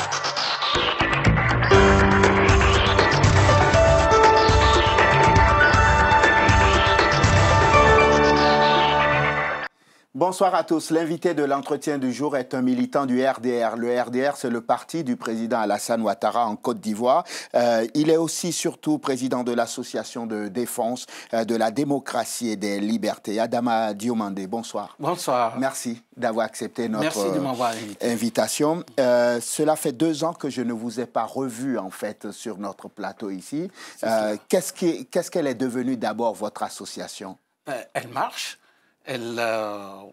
you Bonsoir à tous. L'invité de l'entretien du jour est un militant du RDR. Le RDR, c'est le parti du président Alassane Ouattara en Côte d'Ivoire. Euh, il est aussi surtout président de l'association de défense euh, de la démocratie et des libertés. Adama Diomandé, bonsoir. Bonsoir. Merci d'avoir accepté notre euh, invitation. cela fait deux ans que je ne vous ai pas revu, en fait, sur notre plateau ici. Qu'est-ce qu'elle est devenue d'abord, votre association Elle marche elle euh,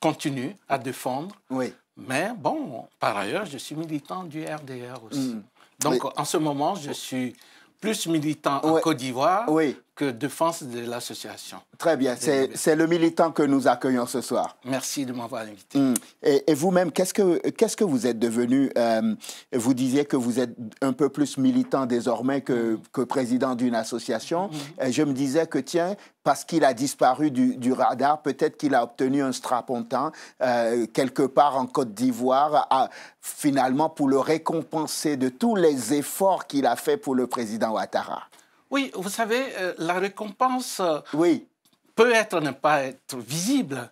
continue à défendre. Oui. Mais bon, par ailleurs, je suis militant du RDR aussi. Mm. Donc, en ce moment, je suis plus militant en Côte d'Ivoire que défense de l'association. Très bien, c'est le militant que nous accueillons ce soir. Merci de m'avoir invité. Hum. Et, vous-même, qu'est-ce que, qu'est-ce que vous êtes devenu euh, Vous disiez que vous êtes un peu plus militant désormais que, hum. que président d'une association. Hum. je me disais que, tiens, parce qu'il a disparu du, du radar, peut-être qu'il a obtenu un strapontin euh, quelque part en Côte d'Ivoire, finalement pour le récompenser de tous les efforts qu'il a fait pour le président Ouattara. Oui, vous savez, euh, la récompense euh, oui. peut être, ne pas être visible.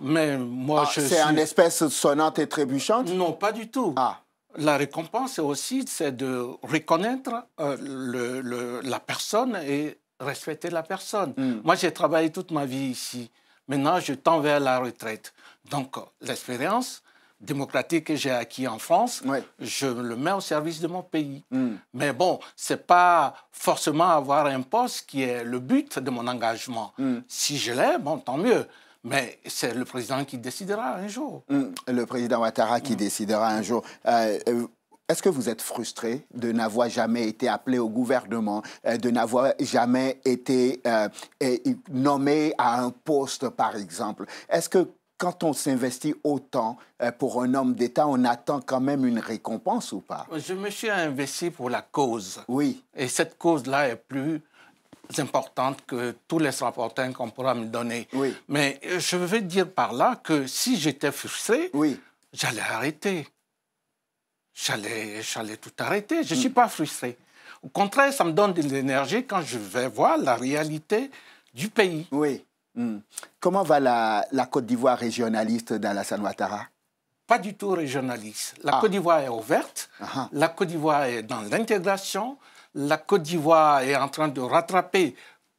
Mais moi, ah, C'est une espèce sonnante et trébuchante Non, pas du tout. Ah. La récompense aussi, c'est de reconnaître euh, la personne et respecter la personne. Hmm. Moi, j'ai travaillé toute ma vie ici. Maintenant, je tends vers la retraite. Donc, l'expérience, démocratique que j'ai acquis en France, je le mets au service de mon pays. Mm. Mais bon, c'est pas forcément avoir un poste qui est le but de mon engagement. Mm. Si je l'ai, bon, tant mieux. Mais c'est le président qui décidera un jour. Mm. Le président Ouattara qui décidera un jour. Euh, euh, est-ce que vous êtes frustré de n'avoir jamais été appelé au gouvernement, euh, de n'avoir jamais été nommé à un poste, par exemple Est-ce que quand on s'investit autant euh, pour un homme d'État, on attend quand même une récompense ou pas euh, Je me suis investi pour la cause. Oui. Et cette cause-là est plus importante que tous les rapporteurs qu'on pourra me donner. Oui. Mais euh, je veux dire par là que si j'étais frustré, oui. j'allais arrêter. J'allais, j'allais tout arrêter. Je ne suis pas frustré. Au contraire, ça me donne de l'énergie quand je vais voir la réalité du pays. Oui. Hmm. Comment va la, Côte d'Ivoire régionaliste dans San Ouattara Pas du tout régionaliste. La ah. Côte d'Ivoire est ouverte, uh-huh. la Côte d'Ivoire est dans l'intégration, la Côte d'Ivoire est en train de rattraper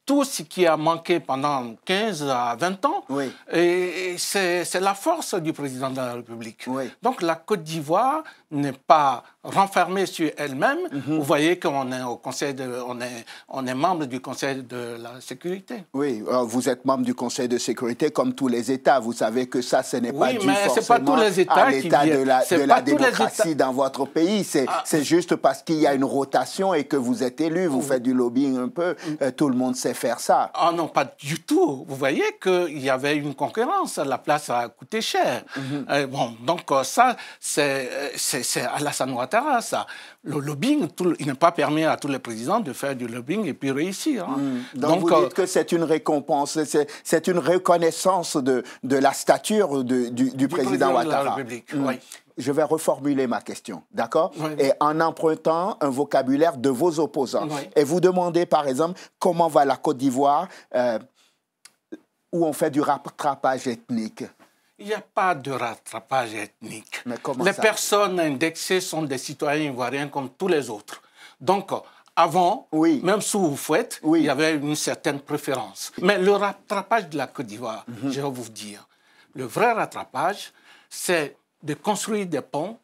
tout ce qui a manqué pendant 15 à 20 ans. Oui. Et c'est la force du président de la République. Donc la Côte d'Ivoire n'est pas renfermée sur elle-même, mhm. vous voyez qu'on est au conseil de, on est, on est membre du Conseil de la sécurité. Oui, vous êtes membre du Conseil de sécurité comme tous les États. Vous savez que ça, ce n'est oui, pas dû pas tous les États à l'état de la, démocratie dans votre pays. Ah. C'est juste parce qu'il y a une rotation et que vous êtes élu, vous faites du lobbying un peu. Euh, tout le monde sait faire ça. Ah non, pas du tout. Vous voyez qu'il y avait une concurrence. La place a coûté cher. Mhm. Euh, bon, donc euh, ça, c'est à la Ouattara ça. Le lobbying, il n'est pas permis à tous les présidents de faire du lobbying et puis réussir. Hein. Hmm. Donc, vous dites euh, que c'est une récompense, c'est une reconnaissance de, la stature du, président, Ouattara. De la République, hmm. je vais reformuler ma question, d'accord Et en empruntant un vocabulaire de vos opposants. Et vous demandez, par exemple, comment va la Côte d'Ivoire euh, où on fait du rattrapage ethnique il n'y a pas de rattrapage ethnique. les personnes indexées sont des citoyens ivoiriens comme tous les autres. Donc, avant, oui. même sous Oufouette, oui. il y avait une certaine préférence. Mais le rattrapage de la Côte d'Ivoire, mhm. je vais vous dire, le vrai rattrapage, c'est de construire des ponts,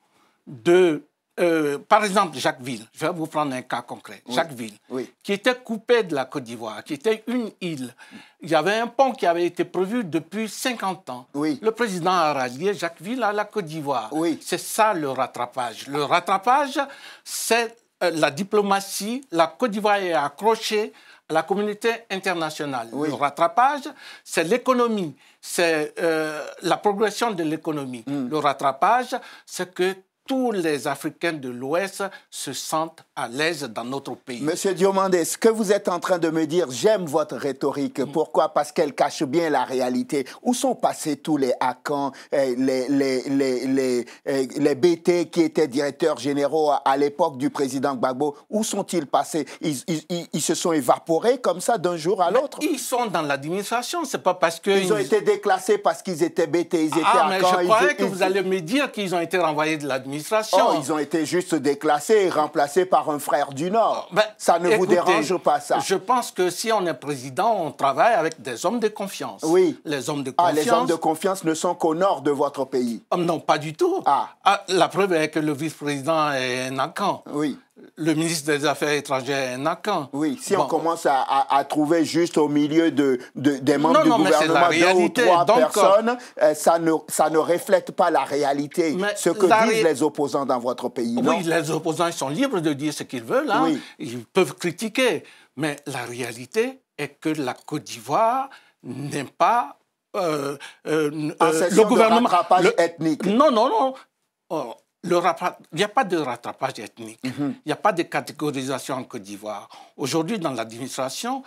de euh, par exemple, Jacquesville, je vais vous prendre un cas concret. Jacquesville, qui était coupée de la Côte d'Ivoire, qui était une île. Il y avait un pont qui avait été prévu depuis 50 ans. Le président a rallié Jacquesville à la Côte d'Ivoire. C'est ça le rattrapage. Le rattrapage, c'est euh, la diplomatie. La Côte d'Ivoire est accrochée à la communauté internationale. Le rattrapage, c'est l'économie. C'est euh, la progression de l'économie. Mm. Le rattrapage, c'est que tous les Africains de l'Ouest se sentent à l'aise dans notre pays. Monsieur Diomandé, ce que vous êtes en train de me dire, j'aime votre rhétorique. Mm. Pourquoi Parce qu'elle cache bien la réalité. Où sont passés tous les Hakans, eh, les, les, les, les, eh, BT qui étaient directeurs généraux à, l'époque du président Gbagbo Où sont-ils passés ils, se sont évaporés comme ça d'un jour à l'autre Ils sont dans l'administration, c'est pas parce que... Ils ont été déclassés parce qu'ils étaient BT, ils ah, étaient ah, mais je croyais que vous allez me dire qu'ils ont été renvoyés de l'administration. Oh, ils ont été juste déclassés et remplacés par un frère du Nord. Oh, ben, ça ne vous dérange pas, ça Je pense que si on est président, on travaille avec des hommes de confiance. Oui. Les hommes de confiance... Ah, les hommes de confiance ne sont qu'au nord de votre pays. Oh, non, pas du tout. Ah. Ah, la preuve est que le vice-président est un Oui le ministre des Affaires étrangères est Nakan. Oui, si on commence à, trouver juste au milieu de, des membres du gouvernement deux ou trois personnes, euh, ça, ne, ça ne reflète pas la réalité, ce que disent les opposants dans votre pays. Oui, les opposants ils sont libres de dire ce qu'ils veulent, hein. ils peuvent critiquer, mais la réalité est que la Côte d'Ivoire n'est pas... Euh, euh, euh le gouvernement de rattrapage ethnique. Non, non, non. Oh, il n'y a pas de rattrapage ethnique, mhm. il n'y a pas de catégorisation en Côte d'Ivoire. Aujourd'hui, dans l'administration,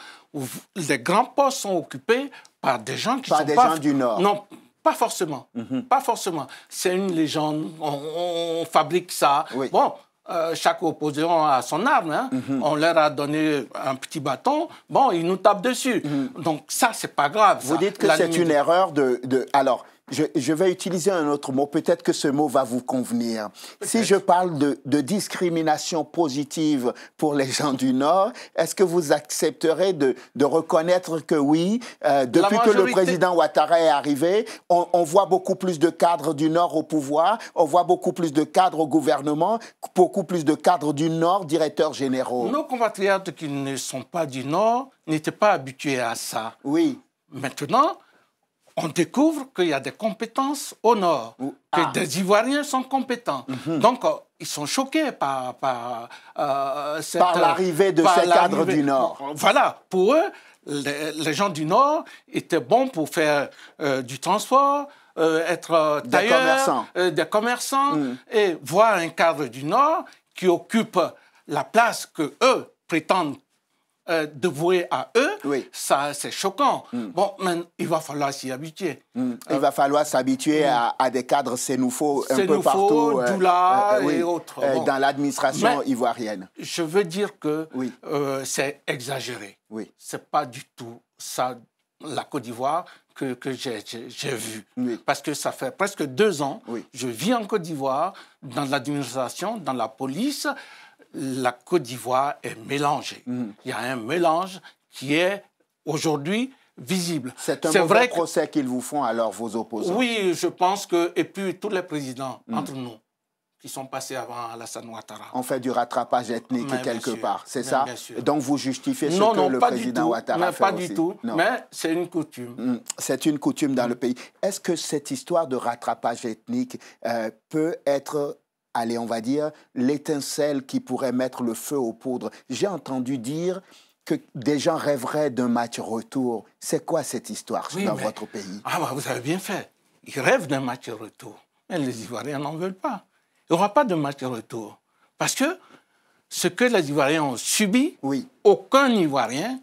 les grands postes sont occupés par des gens qui par sont des pas... gens du Nord. Non, pas forcément. Mhm. Pas forcément. C'est une légende, on, fabrique ça. Bon, euh, chaque opposant a son arme. Hein. Mhm. On leur a donné un petit bâton. Bon, ils nous tapent dessus. Donc ça, c'est pas grave. Vous dites que c'est une erreur de, de, Alors, je, vais utiliser un autre mot, peut-être que ce mot va vous convenir. Si je parle de, discrimination positive pour les gens du Nord, est-ce que vous accepterez de, reconnaître que oui, euh, depuis que le président Ouattara est arrivé, on, voit beaucoup plus de cadres du Nord au pouvoir, on voit beaucoup plus de cadres au gouvernement, beaucoup plus de cadres du Nord, directeurs généraux Nos compatriotes qui ne sont pas du Nord n'étaient pas habitués à ça. Oui. Maintenant, on découvre qu'il y a des compétences au Nord, que ah. des Ivoiriens sont compétents. Mhm. Donc, ils sont choqués par, euh, l'arrivée de ces cadres du Nord. Voilà, pour eux, les, gens du Nord étaient bons pour faire euh, du transport, euh, être tailleurs, des commerçants, mhm. et voir un cadre du Nord qui occupe la place que eux prétendent euh, à eux, ça c'est choquant. Hmm. Bon, mais il va falloir s'y habituer. Hmm. Il va euh, falloir s'habituer hmm. à, des cadres sénoufaux un peu partout. Euh, Doula euh, et autres. Dans l'administration ivoirienne. Je veux dire que c'est exagéré. Oui. C'est pas du tout ça, la Côte d'Ivoire, que, que j'ai vu. Parce que ça fait presque deux ans, je vis en Côte d'Ivoire, dans l'administration, dans la police, la Côte d'Ivoire est mélangée. Mhm. Il y a un mélange qui est aujourd'hui visible. C'est un vrai procès qu'ils vous font alors, vos opposants. Oui, je pense que, et puis tous les présidents mhm. entre nous qui sont passés avant Alassane Ouattara. On fait du rattrapage ethnique quelque part, c'est ça Donc vous justifiez ce que le président Ouattara Non, non, pas du tout, mais c'est une coutume. Mm. C'est une coutume dans le pays. Est-ce que cette histoire de rattrapage ethnique euh, peut être allez, on va dire, l'étincelle qui pourrait mettre le feu aux poudres. J'ai entendu dire que des gens rêveraient d'un match retour. C'est quoi cette histoire dans votre pays Ah bah, vous avez bien fait. Ils rêvent d'un match retour. Mais les Ivoiriens n'en veulent pas. Il n'y aura pas de match retour. Parce que ce que les Ivoiriens ont subi, oui. aucun Ivoirien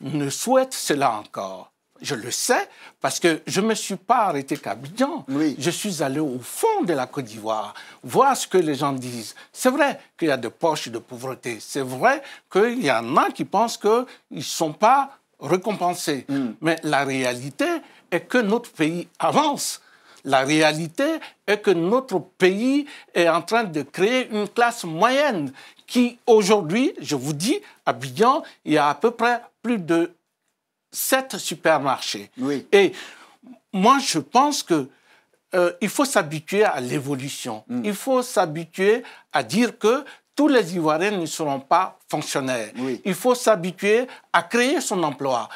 ne souhaite cela encore je le sais, parce que je ne me suis pas arrêté qu'à Bidjan. Je suis allé au fond de la Côte d'Ivoire, voir ce que les gens disent. C'est vrai qu'il y a des poches de pauvreté. C'est vrai qu'il y en a qui pensent qu'ils ne sont pas récompensés. Hmm. Mais la réalité est que notre pays avance. La réalité est que notre pays est en train de créer une classe moyenne qui, aujourd'hui, je vous dis, à Bidjan, il y a à peu près plus de sept supermarchés. Et moi, je pense que euh, il faut s'habituer à l'évolution. Mm. Il faut s'habituer à dire que tous les Ivoiriens ne seront pas il faut s'habituer à créer son emploi.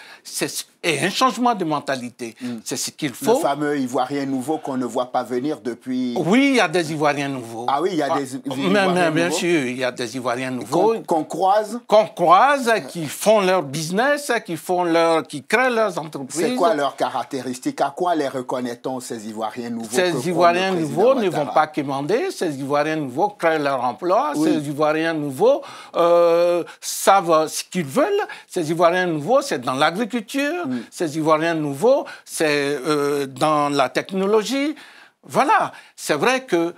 Et un changement de mentalité, mm. c'est ce qu'il faut. Le fameux Ivoirien nouveau qu'on ne voit pas venir depuis... Oui, il y a des Ivoiriens nouveaux. Ah oui, il y a ah, des Ivoiriens nouveaux mais, Bien sûr, il y a des Ivoiriens nouveaux. Qu'on croise Qu'on croise, qui font leur business, qui, font leur, qui créent leurs entreprises. C'est quoi leurs caractéristiques À quoi les reconnaît-on, ces Ivoiriens nouveaux Ces Ivoiriens nouveaux ne vont pas commander, ces Ivoiriens nouveaux créent leur emploi, ces Ivoiriens nouveaux... Euh, euh, savent ce qu'ils veulent. Ces Ivoiriens nouveaux, c'est dans l'agriculture. Mm. Ces Ivoiriens nouveaux, c'est euh, dans la technologie. Voilà. C'est vrai que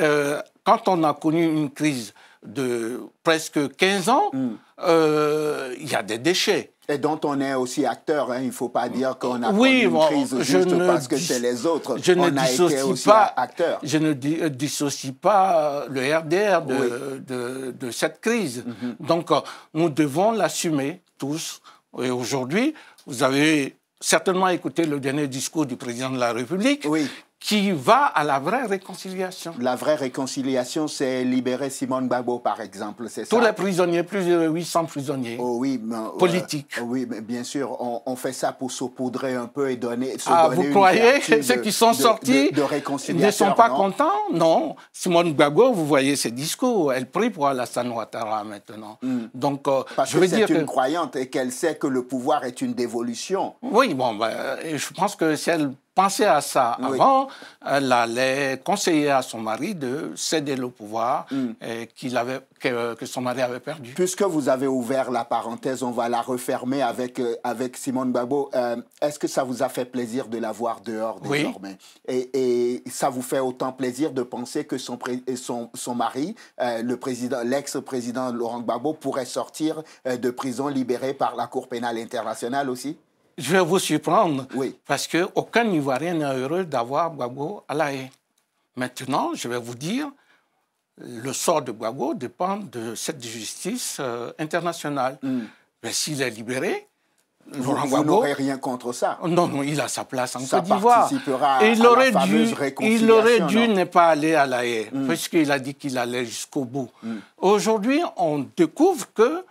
euh, quand on a connu une crise de presque 15 ans, mm. il y a des déchets. Et dont on est aussi acteur, hein, il ne faut pas dire qu'on a oui, une crise juste parce que c'est les autres. Je on a été aussi acteur. Je ne euh, dissocie pas euh, le RDR de, cette crise. Mhm. Donc euh, nous devons l'assumer tous. Et aujourd'hui, vous avez certainement écouté le dernier discours du président de la République, oui qui va à la vraie réconciliation. La vraie réconciliation, c'est libérer Simone Gbagbo, par exemple, c'est ça Tous les prisonniers, plus de 800 prisonniers oh oui, mais, euh, politiques. Oh oui, mais bien sûr, on, fait ça pour saupoudrer un peu et donner, ah, Vous croyez que ceux qui sont sortis de, ne sont pas contents Non. Simone Gbagbo, vous voyez ses discours, elle prie pour Alassane Ouattara maintenant. Hmm. Donc, euh, Parce je veux que c'est une croyante et qu'elle sait que le pouvoir est une dévolution. Oui, bon, ben, je pense que si elle Pensez à ça avant. Elle allait conseiller à son mari de céder le pouvoir mm. qu'il avait, que, son mari avait perdu. Puisque vous avez ouvert la parenthèse, on va la refermer avec, euh, avec Simone Babo. Euh, est-ce que ça vous a fait plaisir de la voir dehors désormais et, et, ça vous fait autant plaisir de penser que son, son, mari, euh, l'ex-président Laurent Gbagbo, pourrait sortir de prison libéré par la Cour pénale internationale aussi je vais vous surprendre. Oui. Parce qu'aucun Ivoirien n'est heureux d'avoir Gbagbo à la haie. Maintenant, je vais vous dire, le sort de Gbagbo dépend de cette justice euh, internationale. Mm. Mais s'il est libéré, vous, vous n'aurez rien contre ça. Non, non, il a sa place en ça Côte d'Ivoire. Il, aurait dû, il aurait dû ne pas aller à la haie, mm. puisqu'il a dit qu'il allait jusqu'au bout. Mm. Aujourd'hui, on découvre que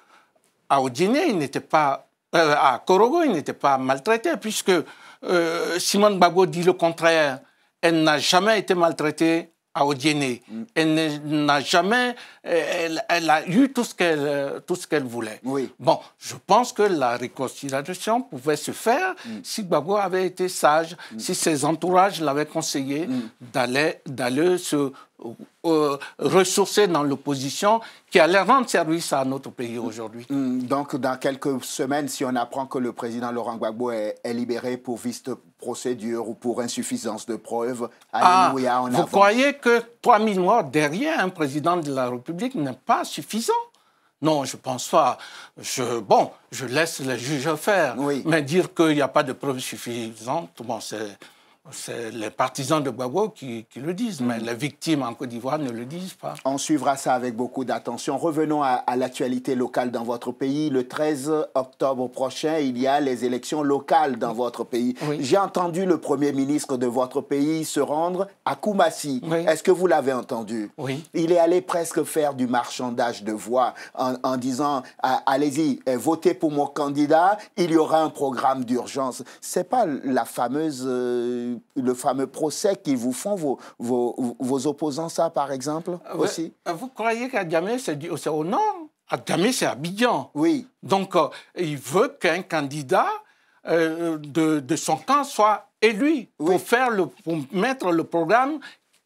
à il n'était pas euh, à Korogo, il n'était pas maltraité, puisque euh, Simone Babo dit le contraire. Elle n'a jamais été maltraitée à Odiéné. Mm. Elle n'a jamais. Elle, a eu tout ce qu'elle, tout voulait. Bon, je pense que la réconciliation pouvait se faire mm. si Bago avait été sage, mm. si ses entourages l'avaient conseillé d'aller, d'aller se euh, euh, ressourcés dans l'opposition qui allaient rendre service à notre pays aujourd'hui. Mm, donc, dans quelques semaines, si on apprend que le président Laurent Gbagbo est, libéré pour viste procédure ou pour insuffisance de preuves, alléluia, ah, Vous croyez que 3 000 morts derrière un président de la République n'est pas suffisant non, je pense pas. Je, bon, je laisse les juges faire. Mais dire qu'il n'y a pas de preuves suffisantes, bon, c'est c'est les partisans de Gbagbo qui, le disent, mais mm. les victimes en Côte d'Ivoire ne le disent pas. On suivra ça avec beaucoup d'attention. Revenons à, l'actualité locale dans votre pays. Le 13 octobre prochain, il y a les élections locales dans votre pays. J'ai entendu le Premier ministre de votre pays se rendre à Koumassi. Est-ce que vous l'avez entendu Oui. Il est allé presque faire du marchandage de voix en, disant ah, allez-y, eh, votez pour mon candidat, il y aura un programme d'urgence. C'est pas la fameuse... Euh, le fameux procès qu'ils vous font, vos, vos, opposants, ça, par exemple, euh, aussi euh, Vous croyez qu'à Djamé, c'est au nord Adjamé, c'est Abidjan. Oui. Donc, euh, il veut qu'un candidat de, de, son camp soit élu pour, faire le, mettre le programme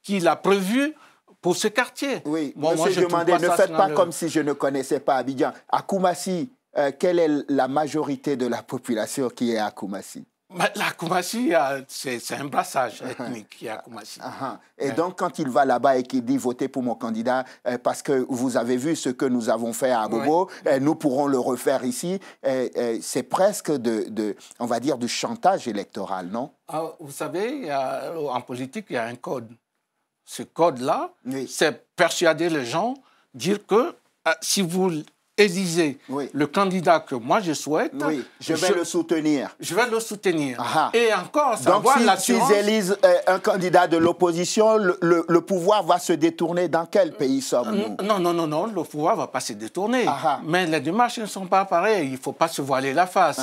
qu'il a prévu pour ce quartier. Oui, bon, moi, je demandais, ne faites pas comme si je ne connaissais pas Abidjan. À Koumassi, quelle est la majorité de la population qui est à Koumassi la Koumassi, euh, c'est un brassage ethnique qui ah, a ah, ah. Et donc, quand il va là-bas et qu'il dit votez pour mon candidat, euh, parce que vous avez vu ce que nous avons fait à Agobo, euh, nous pourrons le refaire ici, c'est presque de, on va dire, du chantage électoral, non Vous savez, en politique, il y a un code. Ce code-là, c'est persuader les gens, dire que si vous élisez oui. le candidat que moi je souhaite, je vais le soutenir. Je vais le soutenir. Et encore, ça si, l'assurance... S'ils euh, un candidat de l'opposition, le, pouvoir va se détourner dans quel pays sommes-nous euh, Non, non, non, non, le pouvoir ne va pas se détourner. Mais les démarches ne sont pas pareilles. Il ne faut pas se voiler la face.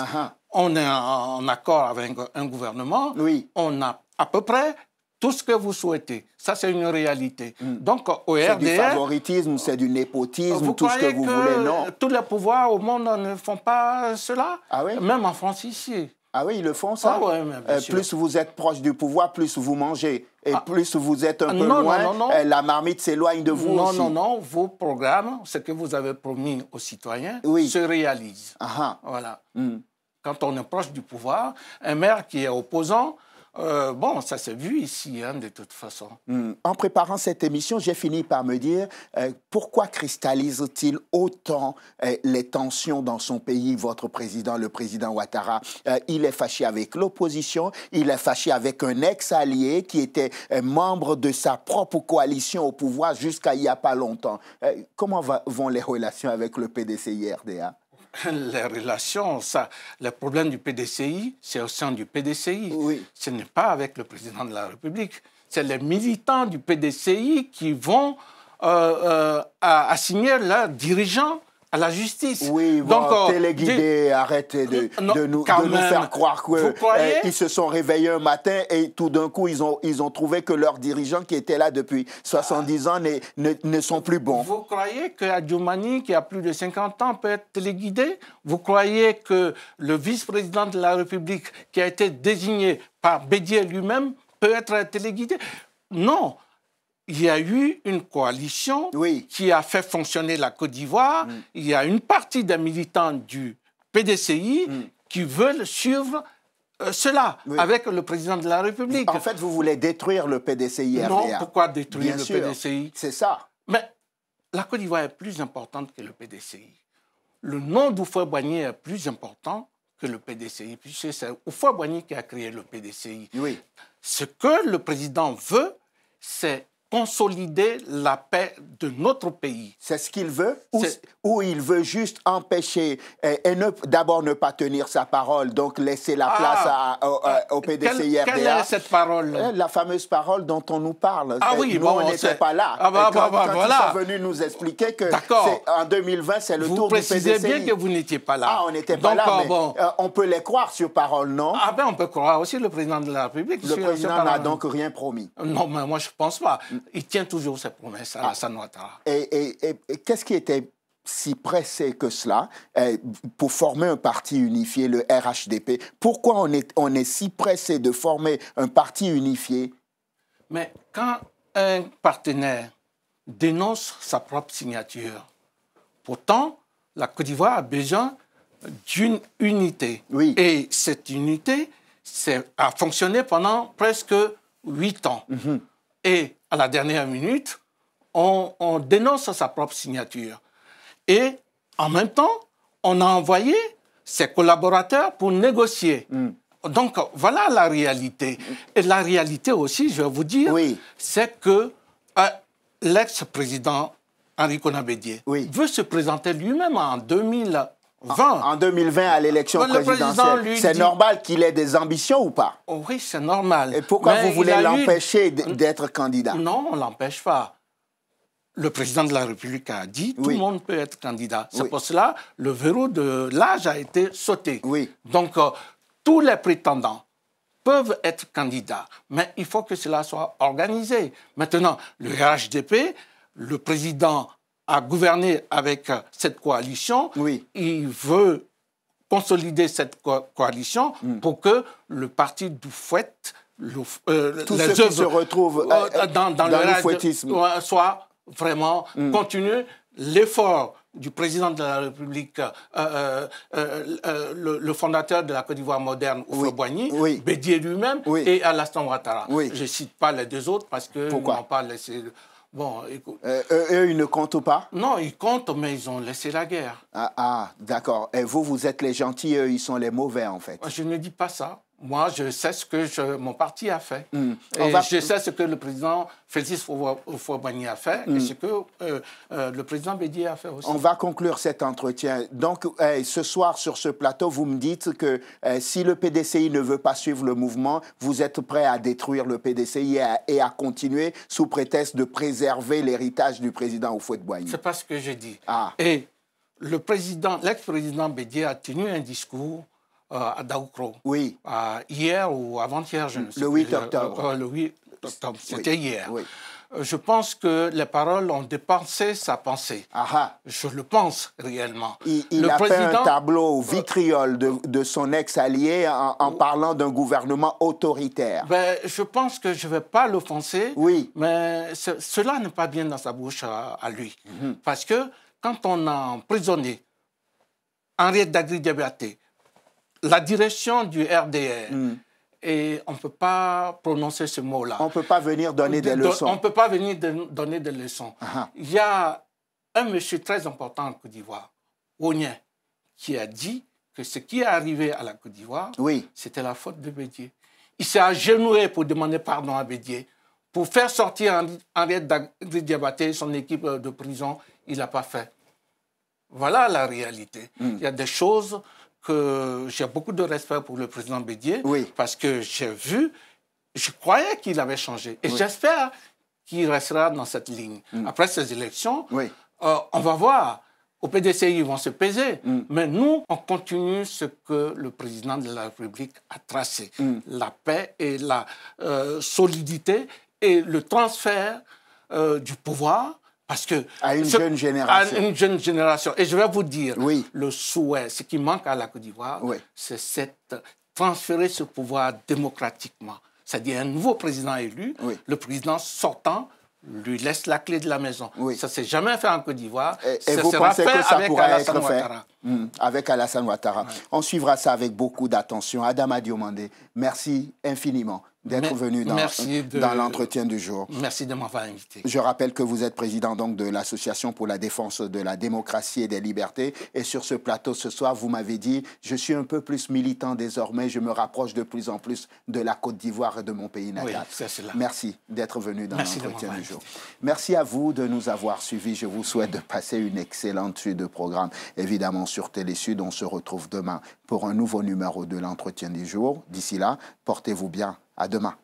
On est en, accord avec un gouvernement. Oui. On a à peu près tout ce que vous souhaitez. Ça, c'est une réalité. Mm. Donc, au RDR... C'est du favoritisme, c'est du népotisme, tout ce que vous voulez, non Tous les pouvoirs au monde ne font pas cela, ah oui même en France ici. Ah oui, ils le font, ça ah ouais, euh, sûr. Plus vous êtes proche du pouvoir, plus vous mangez. Et ah. plus vous êtes un ah, peu loin, non, non, euh, la marmite s'éloigne de vous Non, aussi. non, non. non. Vos programmes, ce que vous avez promis aux citoyens, se réalisent. Ah, voilà. Mm. Quand on est proche du pouvoir, un maire qui est opposant, euh, bon, ça s'est vu ici, hein, de toute façon. Hmm. En préparant cette émission, j'ai fini par me dire euh, pourquoi cristallise-t-il autant euh, les tensions dans son pays, votre président, le président Ouattara Il est fâché avec l'opposition, il est fâché avec un ex-allié qui était membre de sa propre coalition au pouvoir jusqu'à il n'y a pas longtemps. comment vont les relations avec le PDC-IRDA les relations, ça, le problème du PDCI, c'est au sein du PDCI. Oui. Ce n'est pas avec le président de la République. C'est les militants du PDCI qui vont euh, euh, assigner leurs dirigeants à la justice. Oui, bon, euh, arrêtez de, nous, faire croire qu'ils euh, se sont réveillés un matin et tout d'un coup, ils ont, ils ont trouvé que leurs dirigeants qui étaient là depuis 70 ans ne, ne, sont plus bons. Vous croyez que qui a plus de 50 ans, peut être téléguidé Vous croyez que le vice-président de la République, qui a été désigné par Bédier lui-même, peut être téléguidé Non il y a eu une coalition qui a fait fonctionner la Côte d'Ivoire. Mm. Il y a une partie des militants du PDCI mm. qui veulent suivre euh, cela avec le président de la République. En fait, vous voulez détruire le PDCI. Non, pourquoi détruire le PDCI C'est ça. Mais la Côte d'Ivoire est plus importante que le PDCI. Le nom d'Oufoué Boigny est plus important que le PDCI, puisque c'est Oufoué Boigny qui a créé le PDCI. Oui. Ce que le président veut, c'est consolider la paix de notre pays. C'est ce qu'il veut ou, il veut juste empêcher euh, et, d'abord ne pas tenir sa parole, donc laisser la place ah. à, au, euh, au pdc Quelle, est cette parole euh, La fameuse parole dont on nous parle. Ah oui, bon, on n'était pas là. Ah bah, bah, quand, bah, voilà. ils nous expliquer que en 2020, c'est le tour du PDC. Vous précisez bien que vous n'étiez pas là. Ah, on n'était pas là, ah, mais on peut les croire sur parole, non Ah ben, on peut croire aussi le président de la République. Le président n'a donc rien promis. Non, mais moi, je ne pense pas. Mm. Il tient toujours ses promesses à San Ouattara. et, et, et, qu'est-ce qui était si pressé que cela eh, pour former un parti unifié, le RHDP Pourquoi on est, on est si pressé de former un parti unifié Mais quand un partenaire dénonce sa propre signature, pourtant, la Côte d'Ivoire a besoin d'une unité. Oui. Et cette unité a fonctionné pendant presque huit ans. Mhm. Et à la dernière minute, on, dénonce sa propre signature. Et en même temps, on a envoyé ses collaborateurs pour négocier. Mm. Donc voilà la réalité. Mm. Et la réalité aussi, je vais vous dire, c'est que euh, l'ex-président Henri Conabédier veut se présenter lui-même en 2000. 20. En 2020, à l'élection présidentielle, c'est normal qu'il ait des ambitions ou pas oh Oui, c'est normal. Et pourquoi vous voulez l'empêcher d'être candidat Non, on ne l'empêche pas. Le président de la République a dit tout le monde peut être candidat. C'est pour cela le verrou de l'âge a été sauté. Donc, euh, tous les prétendants peuvent être candidats, mais il faut que cela soit organisé. Maintenant, le RHDP, le président à gouverner avec euh, cette coalition. Oui. Il veut consolider cette coalition mm. pour que le parti du fouet, euh, tous les ceux qui se retrouvent euh, dans, le, le soit vraiment mm. continue l'effort du président de la République, le, fondateur de la Côte d'Ivoire moderne, Oufou Boigny, Bédier lui-même, et Alastair Ouattara. Je ne cite pas les deux autres parce qu'ils n'ont pas laissé Bon, écoute. Euh, euh, eux, ils ne comptent pas Non, ils comptent, mais ils ont laissé la guerre. Ah, ah d'accord. Et vous, vous êtes les gentils, eux, ils sont les mauvais, en fait. Je ne dis pas ça moi, je sais ce que je, mon parti a fait. Mm. Je sais ce que le président Félix Oufoué-Boigny a fait et mm. ce que euh, euh, le président Bédier a fait aussi. On va conclure cet entretien. Donc, ce soir, sur ce plateau, vous me dites que si le PDCI ne veut pas suivre le mouvement, vous êtes prêt à détruire le PDCI et à, continuer sous prétexte de préserver l'héritage du président Oufouet-Boigny. C'est pas ce que j'ai dit. Ah. Et le président, l'ex-président Bédier a tenu un discours euh, à Daoukro. Oui. hier ou avant-hier, je ne sais le 8 octobre. Euh, le 8 octobre, c'était hier. Oui. Euh, je pense que les paroles ont dépensé sa pensée. Aha. Ah. Je le pense réellement. Il, a fait un tableau vitriol de, de son ex-allié en, oh. parlant d'un gouvernement autoritaire. Ben, je pense que je ne vais pas l'offenser, oui. mais cela n'est pas bien dans sa bouche à, lui. Mhm. Parce que quand on a emprisonné Henriette Dagri-Diabaté, la direction du RDR. Hmm. Et on ne peut pas prononcer ce mot-là. On ne peut pas venir donner des leçons. On peut pas venir donner des leçons. Ah ah. Il y a un monsieur très important en Côte d'Ivoire, Ognien, qui a dit que ce qui est arrivé à la Côte d'Ivoire, c'était la faute de Bédier. Il s'est agenouillé pour demander pardon à Bédier. Pour faire sortir Henriette Diabaté, son équipe de prison, il n'a pas fait. Voilà la réalité. Hmm. Il y a des choses que j'ai beaucoup de respect pour le président Bédier, parce que j'ai vu, je croyais qu'il avait changé. Et j'espère qu'il restera dans cette ligne. Mm. Après ces élections, euh, on va voir. Au PDC, ils vont se peser. Mm. Mais nous, on continue ce que le président de la République a tracé. Mm. La paix et la euh, solidité et le transfert euh, du pouvoir parce que à une jeune génération. À une jeune génération. Et je vais vous dire, le souhait, ce qui manque à la Côte d'Ivoire, c'est cette transférer ce pouvoir démocratiquement. C'est-à-dire un nouveau président élu, le président sortant lui laisse la clé de la maison. Ça ne s'est jamais fait en Côte d'Ivoire. Et, vous pensez que ça pourra être fait hmm. avec Alassane Ouattara. On suivra ça avec beaucoup d'attention. Adam Diomandé, merci infiniment d'être venu dans, dans l'entretien du jour. Merci de m'avoir invité. Je rappelle que vous êtes président donc de l'Association pour la défense de la démocratie et des libertés. Et sur ce plateau ce soir, vous m'avez dit, je suis un peu plus militant désormais, je me rapproche de plus en plus de la Côte d'Ivoire et de mon pays natal. Oui, Merci d'être venu dans l'entretien du jour. Merci à vous de nous avoir suivis. Je vous souhaite de passer une excellente suite de programme. Évidemment, sur Télésud, on se retrouve demain pour un nouveau numéro de l'entretien du jour. D'ici là, portez-vous bien. À demain.